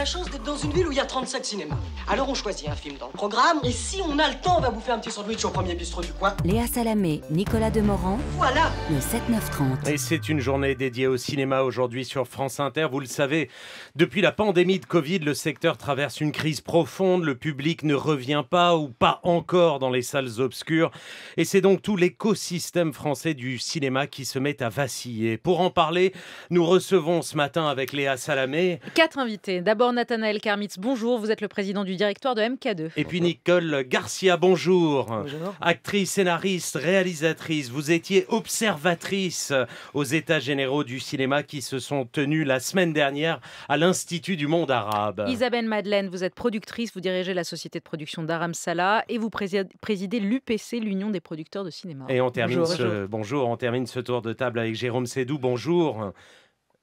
la chance d'être dans une ville où il y a 37 cinémas. Alors on choisit un film dans le programme, et si on a le temps, on va bouffer un petit sandwich au premier bistrot du coin. Léa Salamé, Nicolas Demorand. Voilà Le 7-9-30. Et c'est une journée dédiée au cinéma aujourd'hui sur France Inter. Vous le savez, depuis la pandémie de Covid, le secteur traverse une crise profonde. Le public ne revient pas ou pas encore dans les salles obscures. Et c'est donc tout l'écosystème français du cinéma qui se met à vaciller. Pour en parler, nous recevons ce matin avec Léa Salamé. Quatre invités. D'abord, Nathanaël Karmitz, bonjour. Vous êtes le président du directoire de MK2. Et puis Nicole Garcia, bonjour. Actrice, scénariste, réalisatrice. Vous étiez observatrice aux états généraux du cinéma qui se sont tenus la semaine dernière à l'Institut du monde arabe. Isabelle Madeleine, vous êtes productrice. Vous dirigez la société de production d'Aram Salah et vous présidez l'UPC, l'Union des producteurs de cinéma. Et on termine, bonjour, ce... on ce tour de table avec Jérôme Sédou. Bonjour.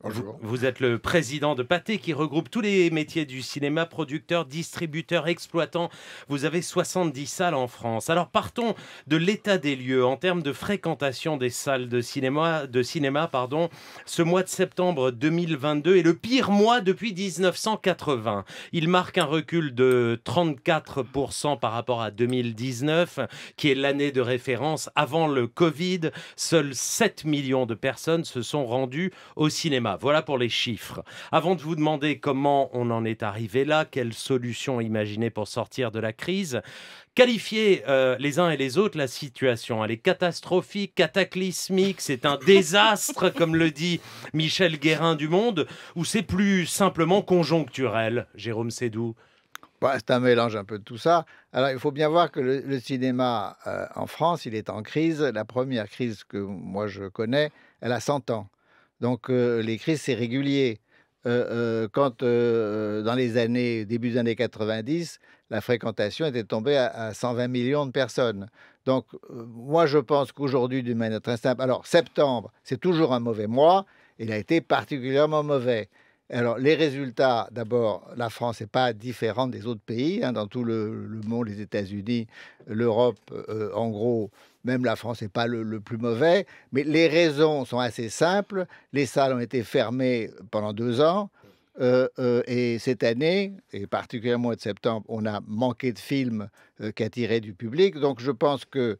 Vous, vous, êtes le président de Pâté qui regroupe tous les métiers du cinéma, producteur, distributeur, exploitant. Vous avez 70 salles en France. Alors partons de l'état des lieux en termes de fréquentation des salles de cinéma. De cinéma pardon. Ce mois de septembre 2022 est le pire mois depuis 1980. Il marque un recul de 34% par rapport à 2019, qui est l'année de référence. Avant le Covid, seuls 7 millions de personnes se sont rendues au cinéma. Voilà pour les chiffres. Avant de vous demander comment on en est arrivé là, quelles solutions imaginer pour sortir de la crise, qualifiez euh, les uns et les autres la situation. Elle est catastrophique, cataclysmique, c'est un désastre, comme le dit Michel Guérin du Monde, ou c'est plus simplement conjoncturel, Jérôme Sédou bah, C'est un mélange un peu de tout ça. Alors il faut bien voir que le, cinéma euh, en France, il est en crise. La première crise que moi je connais, elle a 100 ans. Donc les crises, c'est régulier. quand dans les années, début des années 90, la fréquentation était tombée à, à 120 millions de personnes. Donc moi, je pense qu'aujourd'hui, d'une manière très simple, alors septembre, c'est toujours un mauvais mois, il a été particulièrement mauvais. Alors, les résultats, d'abord, la France n'est pas différente des autres pays. Hein, dans tout le, monde, les États-Unis, l'Europe, euh, en gros, même la France n'est pas le, plus mauvais. Mais les raisons sont assez simples. Les salles ont été fermées pendant deux ans. Euh, euh, et cette année, et particulièrement au mois de septembre, on a manqué de films qui attiraient du public. Donc, je pense que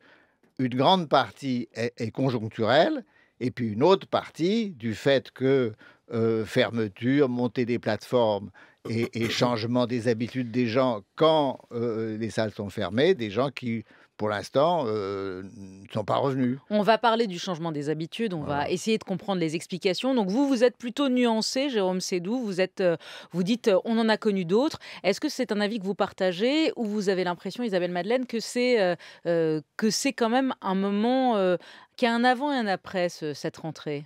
une grande partie est, est conjoncturelle. Et puis une autre partie du fait que euh, fermeture, montée des plateformes et, changement des habitudes des gens quand euh, les salles sont fermées, des gens qui pour l'instant, euh, ne sont pas revenus. On va parler du changement des habitudes, on va essayer de comprendre les explications. Donc vous, vous êtes plutôt nuancé, Jérôme Sédou, vous, êtes, vous dites on en a connu d'autres. Est-ce que c'est un avis que vous partagez ou vous avez l'impression, Isabelle Madeleine, que c'est que quand même un moment qui a un avant et un après cette rentrée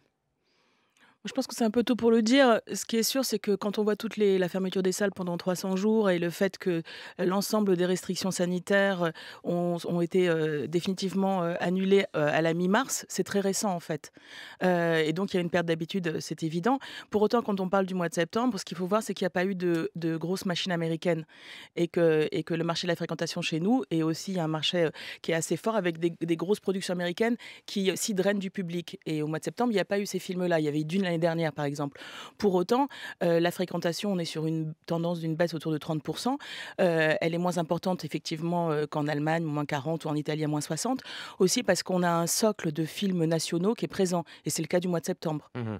je pense que c'est un peu tôt pour le dire. Ce qui est sûr, c'est que quand on voit toute la fermeture des salles pendant 300 jours et le fait que euh, l'ensemble des restrictions sanitaires euh, ont, été euh, définitivement annulées à la mi-mars, c'est très récent en fait. et donc il y a une perte d'habitude, c'est évident. Pour autant, quand on parle du mois de septembre, ce qu'il faut voir, c'est qu'il n'y a pas eu de, grosses machines américaines et que, et que le marché de la fréquentation chez nous est aussi un marché qui est assez fort avec des, grosses productions américaines qui s'y drainent du public. Et au mois de septembre, il n'y a pas eu ces films-là. Il y avait Dune l'année dernière, par exemple. Pour autant, euh, la fréquentation, on est sur une tendance d'une baisse autour de 30%. Euh, elle est moins importante, effectivement, euh, qu'en Allemagne, moins 40, ou en Italie, moins 60. Aussi parce qu'on a un socle de films nationaux qui est présent. Et c'est le cas du mois de septembre. Mmh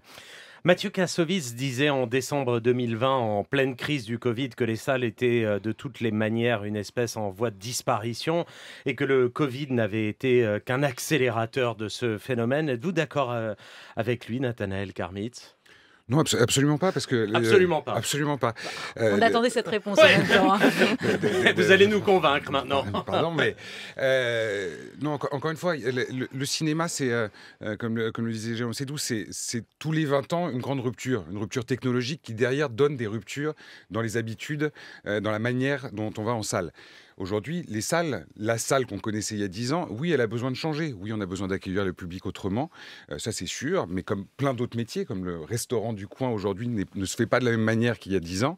Mathieu Kassovitz disait en décembre 2020, en pleine crise du Covid, que les salles étaient euh, de toutes les manières une espèce en voie de disparition et que le Covid n'avait été euh, qu'un accélérateur de ce phénomène. Êtes-vous d'accord euh, avec lui, Nathanaël Karmitz non, absolument pas, parce que absolument pas. Absolument pas. Euh, on attendait cette réponse. En même temps. Vous allez nous convaincre maintenant. Pardon, mais euh, non. Encore une fois, le, cinéma, c'est euh, comme, comme le disait Jérôme Sédou, c'est tous les 20 ans une grande rupture, une rupture technologique qui derrière donne des ruptures dans les habitudes, dans la manière dont on va en salle. Aujourd'hui, les salles, la salle qu'on connaissait il y a dix ans, oui, elle a besoin de changer. Oui, on a besoin d'accueillir le public autrement, euh, ça c'est sûr, mais comme plein d'autres métiers, comme le restaurant du coin aujourd'hui ne se fait pas de la même manière qu'il y a dix ans.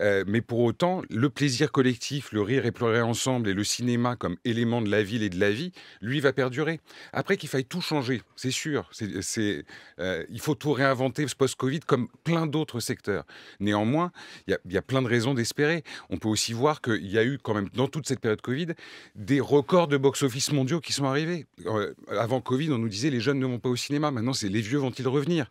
Euh, mais pour autant, le plaisir collectif, le rire et pleurer ensemble et le cinéma comme élément de la ville et de la vie, lui va perdurer. Après qu'il faille tout changer, c'est sûr, euh, il faut tout réinventer post-Covid comme plein d'autres secteurs. Néanmoins, il y, y, a plein de raisons d'espérer. On peut aussi voir qu'il y a eu quand même dans toute cette période Covid, des records de box-office mondiaux qui sont arrivés. Euh, avant Covid, on nous disait les jeunes ne vont pas au cinéma. Maintenant, c'est les vieux vont-ils revenir,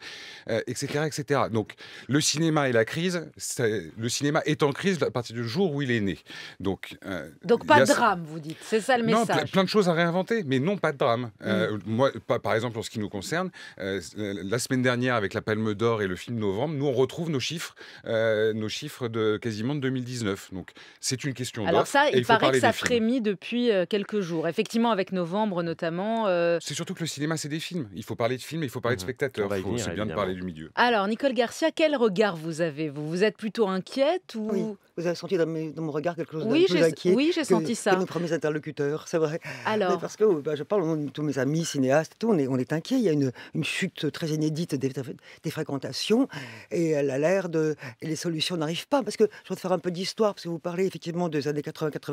etc., euh, etc. Donc, le cinéma et la crise, le cinéma est en crise à partir du jour où il est né. Donc, euh, donc pas de drame, vous dites. C'est ça le message. plein de choses à réinventer, mais non pas de drame. Mm. Moi, par exemple, en ce qui nous concerne, la semaine dernière avec la Palme d'Or et le film Novembre, nous on retrouve nos chiffres, nos chiffres de quasiment de 2019. Donc, c'est une question. ça, il paraît que ça frémit depuis euh, quelques jours. Effectivement, avec novembre notamment. Euh, c'est surtout que le cinéma, c'est des films. Il faut parler de films il faut parler de mmh, spectateurs. C'est bien de parler du milieu. Alors, Nicole Garcia, quel regard vous avez Vous, vous êtes plutôt inquiète ou... Vous avez senti dans, mon regard quelque chose oui, Oui, j'ai senti ça. Que nos premiers interlocuteurs, c'est vrai. Alors Parce que oh, bah, je parle au nom de tous mes amis cinéastes, tout, on est, on inquiet. Il y a une, chute très inédite des, fréquentations et elle a l'air de. les solutions n'arrivent pas. Parce que je vais faire un peu d'histoire, parce que vous parlez effectivement des années 80-90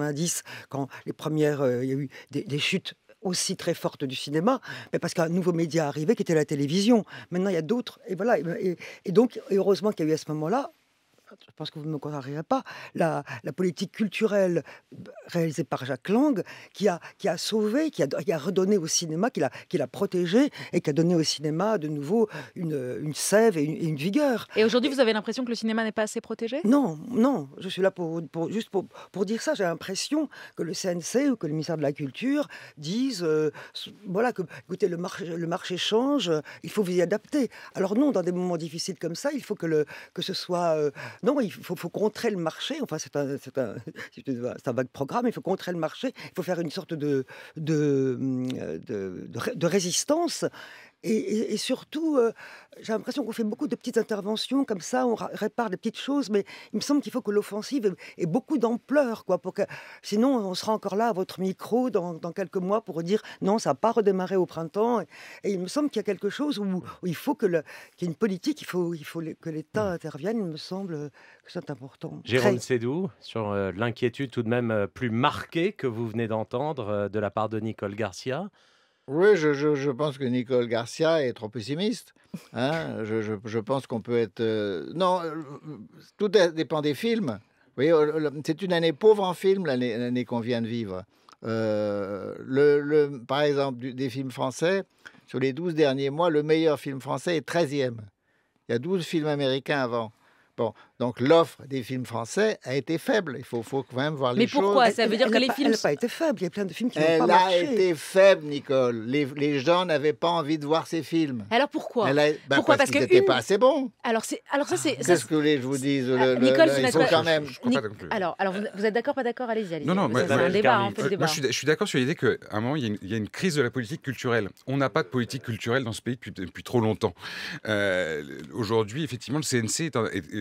quand les premières, euh, il y a eu des, chutes aussi très fortes du cinéma, mais parce qu'un nouveau média arrivait qui était la télévision. Maintenant, il y a d'autres, et voilà. et donc, heureusement qu'il y a eu à ce moment-là je pense que vous ne me contrarierez pas, la, politique culturelle réalisée par Jacques Lang, qui a, qui a sauvé, qui a, a redonné au cinéma, qui l'a, qui l'a protégé et qui a donné au cinéma de nouveau une, une sève et une, vigueur. Et aujourd'hui, vous avez l'impression que le cinéma n'est pas assez protégé Non, non, je suis là pour, pour juste pour, pour, dire ça. J'ai l'impression que le CNC ou que le ministère de la Culture disent, euh, voilà, que, écoutez, le marché, le marché change, il faut vous y adapter. Alors non, dans des moments difficiles comme ça, il faut que, le, que ce soit... Euh, non, il faut, contrer le marché. Enfin, c'est un, c'est un, vague programme. Il faut contrer le marché. Il faut faire une sorte de, de, hum, euh, de résistance et, surtout, euh, j'ai l'impression qu'on fait beaucoup de petites interventions comme ça, on répare des petites choses, mais il me semble qu'il faut que l'offensive ait, beaucoup d'ampleur, quoi, que sinon on sera encore là à votre micro dans, quelques mois pour dire non, ça n'a pas redémarré au printemps. Et, il me semble qu'il y a quelque chose où, il faut qu'il y ait une politique, il faut, il faut que l'État hmm. intervienne. Il me semble euh, que c'est important. Jérôme Sédou, sur euh, l'inquiétude tout de même plus marquée que vous venez d'entendre de la part de Nicole Garcia. Oui, je, je, pense que Nicole Garcia est trop pessimiste. Hein je, je, pense qu'on peut être... Euh, non, euh, tout dépend des films. voyez, euh, c'est une année pauvre en films, l'année qu'on vient de vivre. le, par exemple, des films français, sur les 12 derniers mois, le meilleur film français est 13e. Il y a 12 films américains avant. Bon, donc l'offre des films français a été faible. Il faut, faut quand même voir les choses. Mais pourquoi Ça veut dire que les films. Elle n'a pas été faible. Il y a plein de films qui n'ont pas marché. Elle a été faible, Nicole. Les, les gens n'avaient pas envie de voir ces films. Alors pourquoi bah, Pourquoi Parce, que qu'ils n'étaient pas assez bons. Alors, alors ça, c'est. Qu'est-ce que vous je vous dise ah, Nicole, le... Ils sont quand même. alors, alors vous êtes d'accord, pas d'accord Allez-y. Allez non, non, c'est un hein, débat. Moi, je suis d'accord sur l'idée qu'à un moment, il y a une crise de la politique culturelle. On n'a pas de politique culturelle dans ce pays depuis trop longtemps. Euh, aujourd'hui, effectivement, le CNC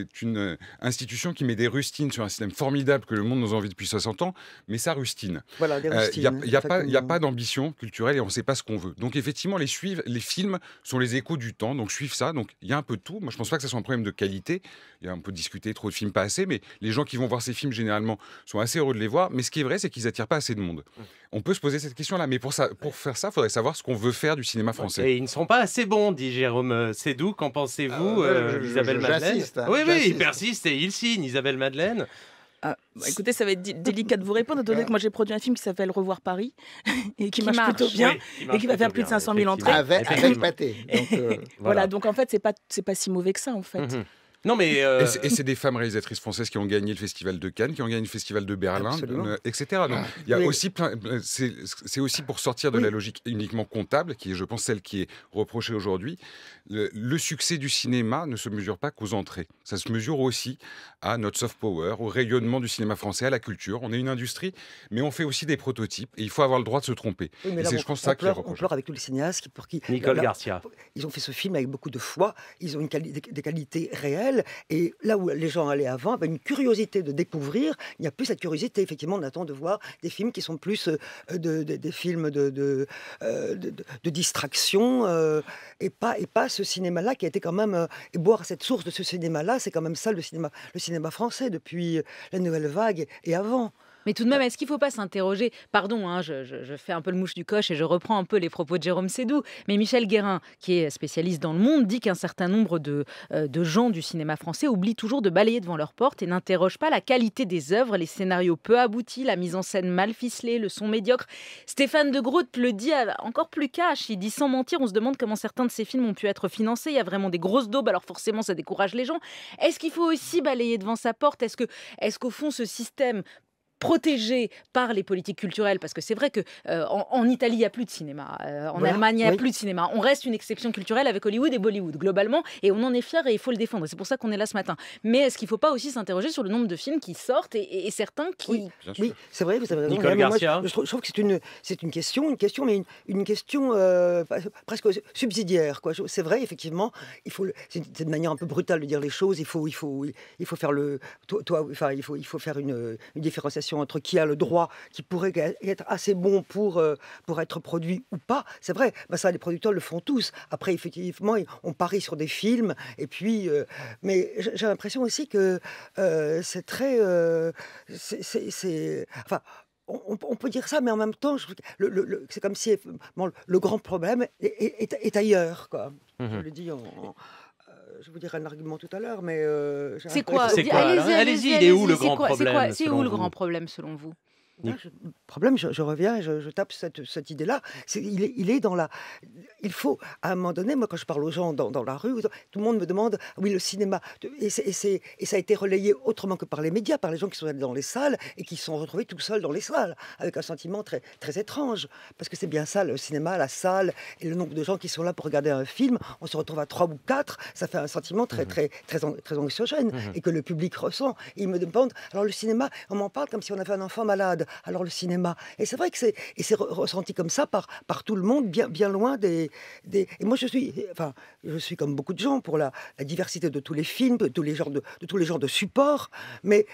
est une euh, institution qui met des rustines sur un système formidable que le monde nous envie depuis 60 ans, mais ça rustine. Voilà, Il n'y euh, a, pas d'ambition culturelle et on ne sait pas ce qu'on veut. Donc effectivement, les, suivent, les films sont les échos du temps, donc suivent ça. Donc il y a un peu de tout. Moi, je ne pense pas que ce soit un problème de qualité. Il y a un peu discuté, trop de films, pas assez, mais les gens qui vont voir ces films, généralement, sont assez heureux de les voir. Mais ce qui est vrai, c'est qu'ils n'attirent pas assez de monde. Mmh. On peut se poser cette question-là, mais pour, ça, pour faire ça, il faudrait savoir ce qu'on veut faire du cinéma français. Et ils ne sont pas assez bons, dit Jérôme euh, Sédou. Qu'en pensez-vous, ah, euh, Isabelle Madeleine hein, Oui, oui, il persiste et il signe, Isabelle Madeleine. Ah, bah, écoutez, ça va être délicat de vous répondre, étant donné que moi j'ai produit un film qui s'appelle Revoir Paris et qui, m'a marche, plutôt bien et qui va faire plus de 500 000 entrées. Avec, avec euh, voilà. donc en fait, c'est pas, pas si mauvais que ça en fait. Mhm. Non, mais. Euh, et c'est des femmes réalisatrices françaises qui ont gagné le Festival de Cannes, qui ont gagné le Festival de Berlin, euh, etc. Donc, ah. il y a aussi plein. C'est aussi pour sortir de la logique uniquement comptable, qui est, je pense, celle qui est reprochée aujourd'hui. Le, succès du cinéma ne se mesure pas qu'aux entrées. Ça se mesure aussi à notre soft power, au rayonnement du cinéma français, à la culture. On est une industrie, mais on fait aussi des prototypes et il faut avoir le droit de se tromper. et c'est, je pense, on ça pleure, qui est On pleure avec tous les cinéastes pour qui. Nicole Garcia. Ils ont fait ce film avec beaucoup de foi, ils ont une des qualités réelles. Et là où les gens allaient avant, une curiosité de découvrir. Il n'y a plus cette curiosité. Effectivement, on attend de voir des films qui sont plus euh, des films de, de euh, distraction euh, et, pas, et pas ce cinéma-là qui a été quand même. et boire cette source de ce cinéma-là, c'est quand même ça le cinéma, le cinéma français depuis la Nouvelle Vague et avant. Mais tout de même, est-ce qu'il ne faut pas s'interroger Pardon, hein, je, fais un peu le mouche du coche et je reprends un peu les propos de Jérôme Sédou. Mais Michel Guérin, qui est spécialiste dans le monde, dit qu'un certain nombre de, euh, gens du cinéma français oublient toujours de balayer devant leur porte et n'interrogent pas la qualité des œuvres, les scénarios peu aboutis, la mise en scène mal ficelée, le son médiocre. Stéphane de Groot le dit encore plus cash. Il dit sans mentir, on se demande comment certains de ces films ont pu être financés. Il y a vraiment des grosses daubes, alors forcément, ça décourage les gens. Est-ce qu'il faut aussi balayer devant sa porte Est-ce est-ce qu'au fond, ce système protégé par les politiques culturelles, parce que c'est vrai que euh, en, Italie, il n'y a plus de cinéma, euh, en Allemagne, il n'y a plus de cinéma. On reste une exception culturelle avec Hollywood et Bollywood, globalement, et on en est fier et il faut le défendre. C'est pour ça qu'on est là ce matin. Mais est-ce qu'il ne faut pas aussi s'interroger sur le nombre de films qui sortent et, certains qui... Oui, c'est vrai, vous avez Nicole Garcia. Moi, je, trouve que c'est une, c'est une question, une question, mais une, question euh, presque subsidiaire. Quoi. C'est vrai, effectivement, il faut, c'est une manière un peu brutale de dire les choses, il faut, il faut, il faut faire le... Toi, enfin, il, faut, il faut faire une, une différenciation entre qui a le droit, qui pourrait être assez bon pour, euh, pour être produit ou pas. C'est vrai, bah, ça, les producteurs le font tous. Après, effectivement, on parie sur des films. Et puis, euh, mais j'ai l'impression aussi que euh, c'est très. c'est. Enfin on, peut dire ça, mais en même temps, c'est comme si le grand problème est, est, ailleurs. Quoi. Mmh je le dis en euh, je vous dirai un argument tout à l'heure, mais. Euh, c'est quoi, quoi Allez-y, allez il est où le grand problème C'est où le grand problème selon vous le problème, je, reviens et je, tape cette, idée-là. Il, il, est dans la. Il faut, à un moment donné, moi, quand je parle aux gens dans, la rue, tout le monde me demande oui, le cinéma. Et, et, et, ça a été relayé autrement que par les médias, par les gens qui sont allés dans les salles et qui se sont retrouvés tout seuls dans les salles, avec un sentiment très, très étrange. Parce que c'est bien ça, le cinéma, la salle, et le nombre de gens qui sont là pour regarder un film. On se retrouve à trois ou quatre, ça fait un sentiment très, mmh très, très, très, anxiogène mmh et que le public ressent. ils me demandent alors, le cinéma, on m'en parle comme si on avait un enfant malade alors le cinéma. Et c'est vrai que c'est et c'est ressenti comme ça par par tout le monde, bien bien loin des Et moi je suis enfin je suis comme beaucoup de gens pour la, diversité de tous les films, de tous les genres de, de tous les genres de supports, mais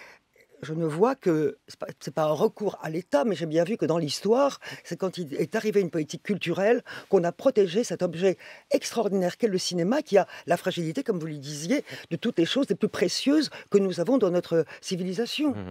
je ne vois que, ce n'est pas, un recours à l'État, mais j'ai bien vu que dans l'histoire, c'est quand il est arrivé une politique culturelle qu'on a protégé cet objet extraordinaire qu'est le cinéma, qui a la fragilité, comme vous le disiez, de toutes les choses les plus précieuses que nous avons dans notre civilisation. Mmh, mmh.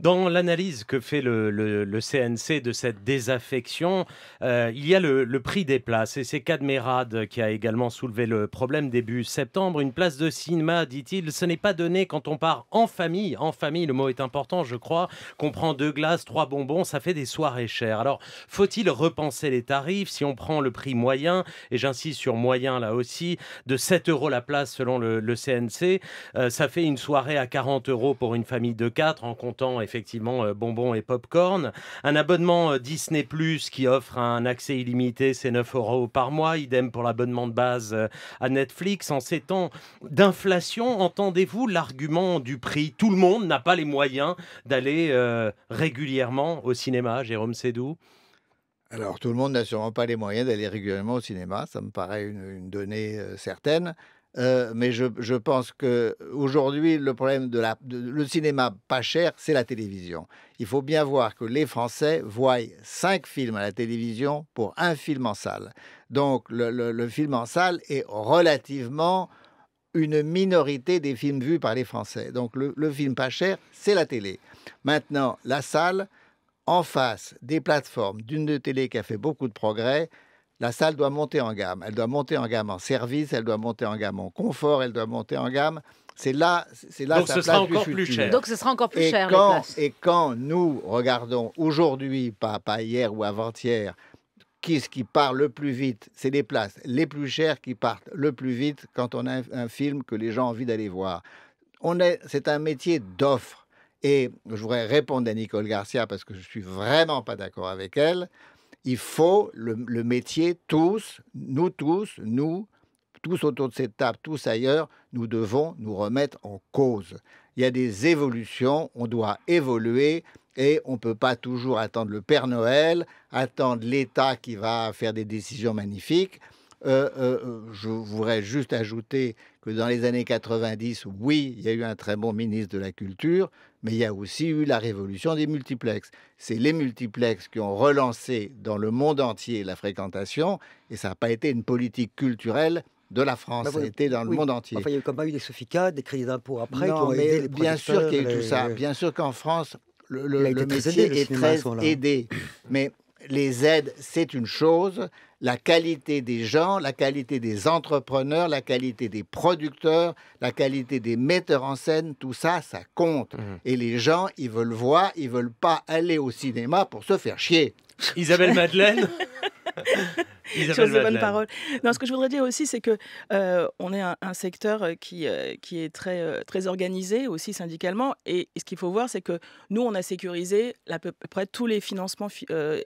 Dans l'analyse que fait le, CNC de cette désaffection, euh, il y a le, prix des places, et c'est Cadmerade qui a également soulevé le problème début septembre. Une place de cinéma, dit-il, ce n'est pas donné quand on part en famille. En famille, le mot est un important, je crois, qu'on prend deux glaces, trois bonbons, ça fait des soirées chères. Alors, faut-il repenser les tarifs si on prend le prix moyen, et j'insiste sur moyen là aussi, de 7 euros la place selon le, CNC, euh, ça fait une soirée à 40 euros pour une famille de 4 en comptant effectivement euh, bonbons et pop-corn. Un abonnement euh, Disney Plus qui offre un accès illimité, c'est 9 euros par mois, idem pour l'abonnement de base à Netflix. En ces temps d'inflation, entendez-vous l'argument du prix Tout le monde n'a pas les moyens d'aller euh, régulièrement au cinéma, Jérôme Sédou alors tout le monde n'a sûrement pas les moyens d'aller régulièrement au cinéma, ça me paraît une, donnée euh, certaine. Euh, mais je, pense que aujourd'hui, le problème de la, le cinéma pas cher, c'est la télévision. Il faut bien voir que les Français voient cinq films à la télévision pour un film en salle. Donc le film en salle est relativement une minorité des films vus par les Français. Donc le, film pas cher, c'est la télé. Maintenant, la salle, en face des plateformes d'une de télé qui a fait beaucoup de progrès, la salle doit monter en gamme. Elle doit monter en gamme en service, elle doit monter en gamme en confort, elle doit monter en gamme. C'est là, c'est là. Donc ce sera encore plus cher. Donc ce sera encore plus et cher. Quand, Et quand nous regardons aujourd'hui, pas, pas hier ou avant-hier, qui, ce qui part le plus vite, c'est les places les plus chères qui partent le plus vite quand on a un, film que les gens ont envie d'aller voir. On est, c'est un métier d'offre. Et je voudrais répondre à Nicole Garcia parce que je suis vraiment pas d'accord avec elle. Il faut le, le métier tous, nous tous, nous, tous autour de cette table, tous ailleurs, nous devons nous remettre en cause. Il y a des évolutions, on doit évoluer, et on ne peut pas toujours attendre le Père Noël, attendre l'État qui va faire des décisions magnifiques. Euh, euh, euh, je voudrais juste ajouter que dans les années 90, oui, il y a eu un très bon ministre de la Culture, mais il y a aussi eu la révolution des multiplexes. C'est les multiplexes qui ont relancé dans le monde entier la fréquentation, et ça n'a pas été une politique culturelle de la France, bah, ça a été dans le monde entier. Enfin, il y a quand même eu des SOFICA, des crédits d'impôt après Bien sûr qu'il y a eu tout ça. Bien sûr qu'en France, le, le, métier est très aidé. Mais les aides, c'est une chose. La qualité des gens, la qualité des entrepreneurs, la qualité des producteurs, la qualité des metteurs en scène, tout ça, ça compte. Mmh. Et les gens, ils veulent voir, ils veulent pas aller au cinéma pour se faire chier. Isabelle Madeleine sur ces bonnes Non, ce que je voudrais dire aussi, c'est que euh, on est un, secteur euh, qui, euh, qui est très, très organisé aussi syndicalement. Et, ce qu'il faut voir, c'est que nous, on a sécurisé à peu près tous les financements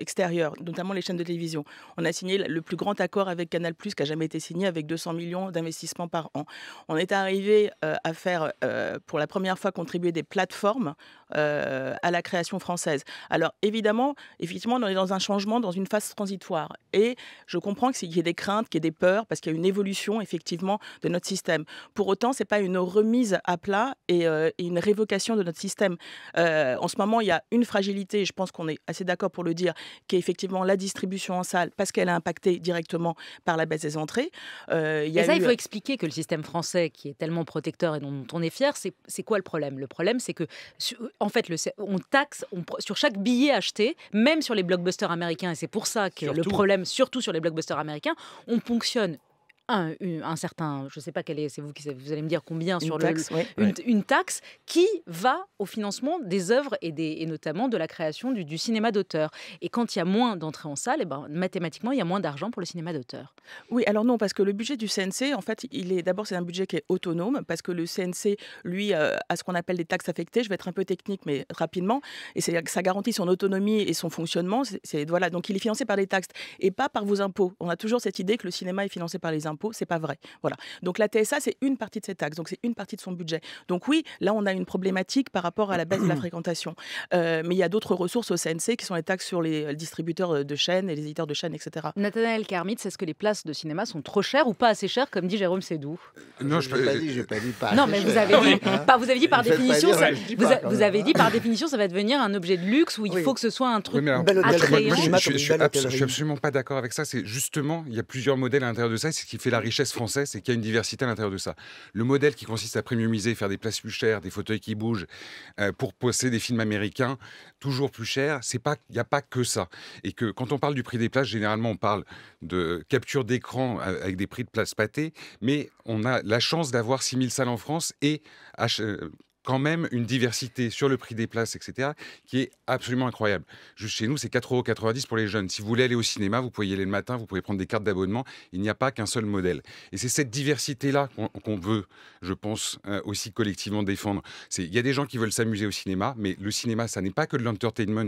extérieurs, notamment les chaînes de télévision. On a signé le plus grand accord avec Canal+, qui a jamais été signé, avec 200 millions d'investissements par an. On est arrivé à faire, pour la première fois, contribuer des plateformes à la création française. Alors évidemment, effectivement, on est dans un changement, dans une phase transitoire. Et je comprends qu'il y ait des craintes, qu'il y ait des peurs, parce qu'il y a une évolution effectivement de notre système. Pour autant, c'est pas une remise à plat et, euh, une révocation de notre système. Euh, en ce moment, il y a une fragilité, et je pense qu'on est assez d'accord pour le dire, qui est effectivement la distribution en salle, parce qu'elle est impactée directement par la baisse des entrées. Euh, et ça, il faut expliquer que le système français, qui est tellement protecteur et dont on est fier, c'est quoi le problème Le problème, c'est que, en fait, le, on taxe on, sur chaque billet acheté, même sur les blockbusters américains, et c'est pour ça que le problème, surtout sur les blockbuster américain, on ponctionne un, certain, je ne sais pas quel est, c'est vous qui vous allez me dire combien une sur taxe, le, une, taxe qui va au financement des œuvres et, des, et notamment de la création du, cinéma d'auteur. Et quand il y a moins d'entrées en salle, et eh ben, mathématiquement, il y a moins d'argent pour le cinéma d'auteur. Oui, alors non, parce que le budget du CNC, en fait, il est d'abord c'est un budget qui est autonome parce que le CNC, lui, euh, a ce qu'on appelle des taxes affectées. Je vais être un peu technique, mais rapidement, et ça garantit son autonomie et son fonctionnement. voilà, donc il est financé par les taxes et pas par vos impôts. On a toujours cette idée que le cinéma est financé par les impôts c'est pas vrai. Voilà. Donc la TSA, c'est une partie de ses taxes, donc c'est une partie de son budget. Donc oui, là, on a une problématique par rapport à la baisse de la fréquentation. Euh, mais il y a d'autres ressources au CNC qui sont les taxes sur les distributeurs de chaînes et les éditeurs de chaînes, etc. Nathanaël Kermit, est-ce que les places de cinéma sont trop chères ou pas assez chères, comme dit Jérôme Sédou euh, Non, je n'ai pas dit, pas dit pas. Non, mais vous avez dit, pas, vous avez dit par définition, ça, vous, avez dit par définition, ça va devenir un objet de luxe où il faut que ce soit un truc je, suis absolument pas d'accord avec ça. C'est justement, il y a plusieurs modèles à l'intérieur de ça, c'est ce qui fait la richesse française, c'est qu'il y a une diversité à l'intérieur de ça. Le modèle qui consiste à premiumiser, faire des places plus chères, des fauteuils qui bougent, euh, pour posséder des films américains toujours plus chers, c'est pas, il n'y a pas que ça. Et que quand on parle du prix des places, généralement on parle de capture d'écran avec des prix de places pâtées, mais on a la chance d'avoir 6000 salles en France et euh, quand même une diversité sur le prix des places, etc., qui est absolument incroyable. Juste chez nous, c'est 4,90€ pour les jeunes. Si vous voulez aller au cinéma, vous pouvez y aller le matin, vous pouvez prendre des cartes d'abonnement. Il n'y a pas qu'un seul modèle. Et c'est cette diversité-là qu'on veut, je pense, euh, aussi collectivement défendre. Il y a des gens qui veulent s'amuser au cinéma, mais le cinéma, ça n'est pas que de l'entertainment,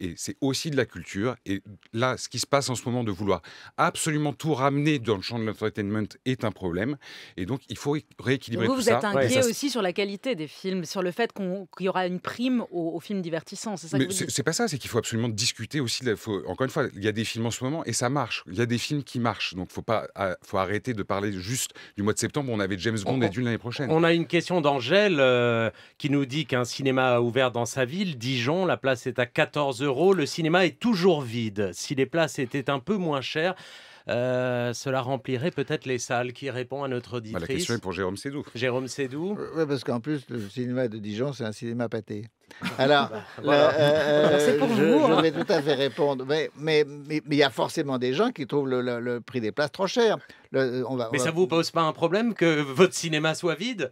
et c'est aussi de la culture. Et là, ce qui se passe en ce moment de vouloir absolument tout ramener dans le champ de l'entertainment est un problème. Et donc, il faut rééquilibrer tout ça. Vous êtes inquiet aussi sur la qualité des films sur le fait qu'il y aura une prime aux, films divertissants. C'est ça c'est pas ça, c'est qu'il faut absolument discuter aussi. encore une fois, il y a des films en ce moment et ça marche. Il y a des films qui marchent. Donc faut pas, ah, faut arrêter de parler juste du mois de septembre. On avait James Bond et Dune l'année prochaine. On a une question d'Angèle euh, qui nous dit qu'un cinéma a ouvert dans sa ville, Dijon. La place est à 14 euros. Le cinéma est toujours vide. Si les places étaient un peu moins chères, euh, cela remplirait peut-être les salles qui répondent à notre auditrice. Bah, la question est pour Jérôme Sédou. Jérôme Sédou. Euh, oui, parce qu'en plus, le cinéma de Dijon, c'est un cinéma pâté. Alors, vais tout à fait répondre. Mais il y a forcément des gens qui trouvent le, prix des places trop cher. mais ça ne ça vous pose pas un problème que votre cinéma soit vide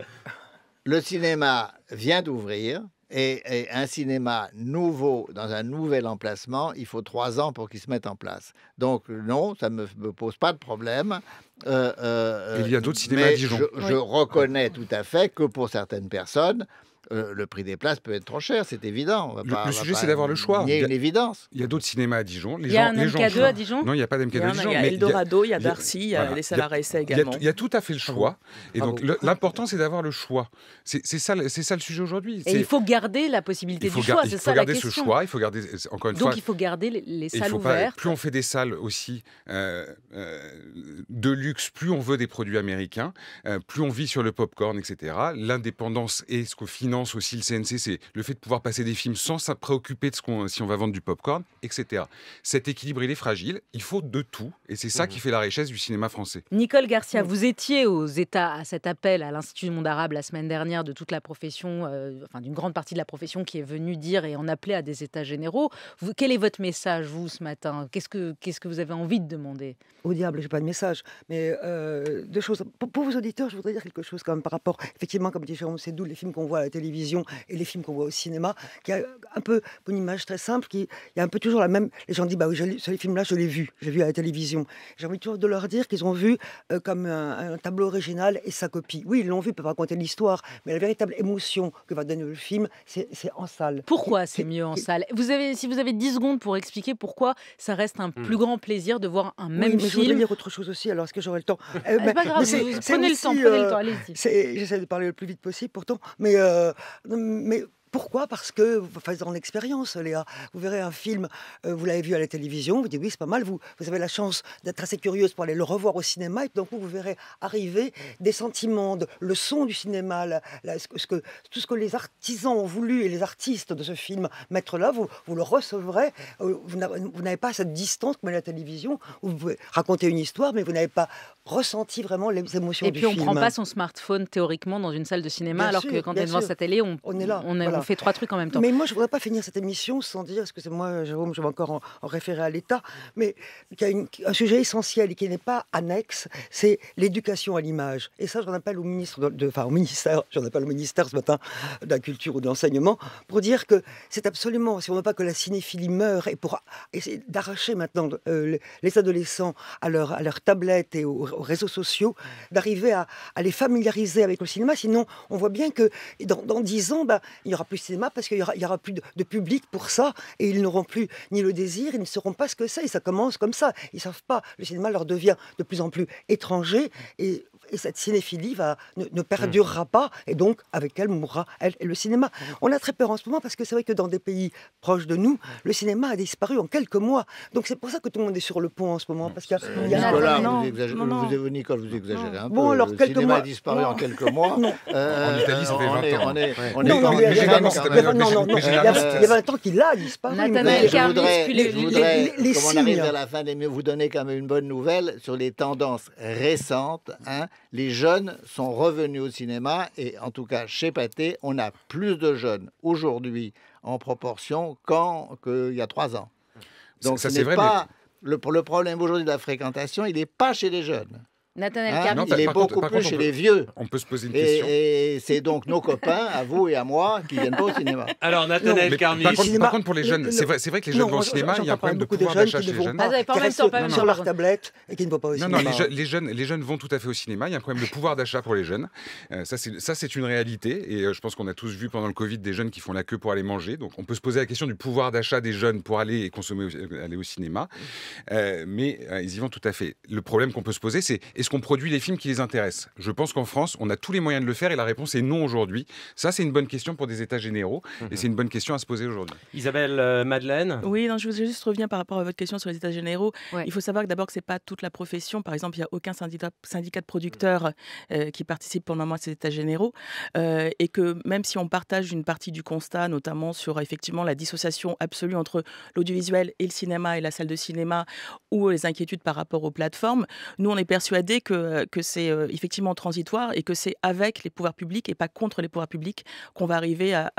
Le cinéma vient d'ouvrir. Et, un cinéma nouveau, dans un nouvel emplacement, il faut trois ans pour qu'il se mette en place. Donc non, ça ne me, pose pas de problème. Euh, euh il y a euh, d'autres cinémas à Dijon. je reconnais tout à fait que pour certaines personnes, le prix des places peut être trop cher, c'est évident. le, sujet, c'est d'avoir le choix. Il y a une évidence. Il y a d'autres cinémas à Dijon. il y a un MK2 à Dijon Non, il n'y a pas d'MK2 à Dijon. Il y a Eldorado, il y a Darcy, il y a les salariés également. Il y a tout à fait le choix. Et donc, l'important, c'est d'avoir le choix. C'est ça le sujet aujourd'hui. Et il faut garder la possibilité du choix, c'est ça la question. Il faut garder ce choix, il faut garder, encore une fois... Donc, il faut garder les salles ouvertes. Plus on fait des salles aussi de luxe, plus on veut des produits américains, plus on vit sur le pop-corn, etc. L'indépendance est ce qu'au final, aussi, le CNC, c'est le fait de pouvoir passer des films sans se préoccuper de ce qu'on, si on va vendre du pop-corn, etc. Cet équilibre, il est fragile. Il faut de tout. Et c'est ça mmh qui fait la richesse du cinéma français. Nicole Garcia, mmh. vous étiez aux États à cet appel à l'Institut du monde arabe la semaine dernière de toute la profession, euh, enfin d'une grande partie de la profession qui est venue dire et en appeler à des États généraux. quel est votre message, vous, ce matin qu'est-ce que, qu'est-ce que vous avez envie de demander Au diable, j'ai pas de message. Mais euh, deux choses. Pour, vos auditeurs, je voudrais dire quelque chose quand même par rapport, effectivement, comme dit Jérôme d'où les films qu'on voit à la télé télévision et les films qu'on voit au cinéma, qui a euh, un peu une image très simple, qui il a un peu toujours la même. Les gens disent bah oui, ce film-là, je l'ai vu, j'ai vu à la télévision. J'ai envie toujours de leur dire qu'ils ont vu euh, comme un, tableau original et sa copie. Oui, ils l'ont vu, ils peuvent raconter l'histoire, mais la véritable émotion que va donner le film, c'est en salle. Pourquoi c'est mieux en salle Vous avez, si vous avez 10 secondes pour expliquer pourquoi ça reste un hmm. plus grand plaisir de voir un même oui, mais film. Je voulais dire autre chose aussi. Alors est-ce que j'aurai le temps ah, C'est pas grave. prenez, le temps, prenez le euh, temps. Allez-y. J'essaie de parler le plus vite possible, pourtant, mais. mais Pourquoi Parce que, vous faites dans l'expérience, Léa, vous verrez un film, euh, vous l'avez vu à la télévision, vous dites oui, c'est pas mal, vous, vous avez la chance d'être assez curieuse pour aller le revoir au cinéma, et d'un coup, vous verrez arriver des sentiments, le son du cinéma, ce que, tout ce que les artisans ont voulu et les artistes de ce film mettre là, vous, vous le recevrez. Euh, vous n'avez pas cette distance comme à la télévision, où vous pouvez raconter une histoire, mais vous n'avez pas ressenti vraiment les émotions du film. Et puis, on ne prend pas son smartphone théoriquement dans une salle de cinéma, alors que quand on est devant sa télé, on, on est là on fait trois trucs en même temps. Mais moi, je ne voudrais pas finir cette émission sans dire, parce que c'est moi, Jérôme, je vais encore en, référer à l'État, mais qu'il y a un sujet essentiel et qui n'est pas annexe, c'est l'éducation à l'image. Et ça, j'en appelle au ministre, enfin au ministère, j'en appelle au ministère ce matin de la culture ou de l'enseignement, pour dire que c'est absolument, si on ne veut pas que la cinéphilie meure et pour essayer d'arracher maintenant euh, les adolescents à leur, à tablette et aux, réseaux sociaux, d'arriver à, les familiariser avec le cinéma, sinon on voit bien que dans, dix ans, ben, il n'y aura plus de cinéma parce qu'il n'y aura, plus de, public pour ça et ils n'auront plus ni le désir, ils ne sauront pas ce que c'est. Et ça commence comme ça. Ils ne savent pas. Le cinéma leur devient de plus en plus étranger et et cette cinéphilie ne, perdurera hmm. pas, et donc avec elle mourra le cinéma. Hmm. On a très peur en ce moment parce que c'est vrai que dans des pays proches de nous, hmm. le cinéma a disparu en quelques mois. Donc c'est pour ça que tout le monde est sur le pont en ce moment. Parce qu'il y a... Nicolas, vous, exagérez, Vous, exagérez un peu. Bon, le cinéma a disparu en quelques mois. Euh, en Italie, ça fait 20 on ans. Est, on est, hein. non, non, il y a 20 ans qu'il a disparu. Je voudrais, comme on arrive à la fin des mieux, vous donner quand même une bonne nouvelle sur les tendances récentes. Hein les jeunes sont revenus au cinéma et en tout cas chez Pathé, on a plus de jeunes aujourd'hui en proportion qu'il y a trois ans. Donc ça, Pas le problème aujourd'hui de la fréquentation, il n'est pas chez les jeunes. Nathaniel hein Carmi, il est beaucoup plus chez les vieux. On peut se poser une question. Et c'est donc nos copains, à vous et à moi, qui viennent pas au cinéma. Alors, Nathaniel Carmi. Par, contre, pour les jeunes, c'est vrai, vrai, que les jeunes vont au cinéma, il y a un problème de pouvoir d'achat chez les jeunes. Ah, pas sur leur tablette et qui ne vont pas au cinéma. Non, non, les, jeunes, les jeunes vont tout à fait au cinéma, il y a un problème de pouvoir d'achat pour les jeunes. Euh, ça, c'est une réalité. Et euh, je pense qu'on a tous vu pendant le Covid des jeunes qui font la queue pour aller manger. Donc, on peut se poser la question du pouvoir d'achat des jeunes pour aller consommer, euh, aller au cinéma. Mais ils y vont tout à fait. Le problème qu'on peut se poser, c'est qu'on produit des films qui les intéressent Je pense qu'en France, on a tous les moyens de le faire et la réponse est non aujourd'hui. Ça, c'est une bonne question pour des États généraux et mhm. c'est une bonne question à se poser aujourd'hui. Isabelle euh, Madeleine Oui, non, je vous juste revenir par rapport à votre question sur les États généraux. Il faut savoir que d'abord ce n'est pas toute la profession. Par exemple, il n'y a aucun syndicat, syndicat de producteurs mm. euh, qui participe pour le moment à ces États généraux euh, et que même si on partage une partie du constat, notamment sur effectivement la dissociation absolue entre l'audiovisuel et le cinéma et la salle de cinéma ou les inquiétudes par rapport aux plateformes, nous, on est persuadés que, euh, que c'est euh, effectivement transitoire et que c'est avec les pouvoirs publics et pas contre les pouvoirs publics qu'on va arriver à,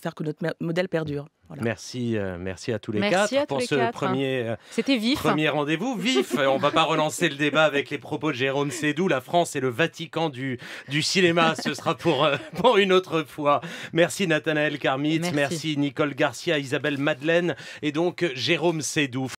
faire que notre modèle perdure. Merci, euh, merci à tous les quatre pour ce premier, premier rendez-vous vif. On ne va pas relancer le débat avec les propos de Jérôme Sédou. La France est le Vatican du, du cinéma. Ce sera pour, pour une autre fois. Merci Nathanaël Carmit, merci. Nicole Garcia, Isabelle Madeleine et donc Jérôme Sédou.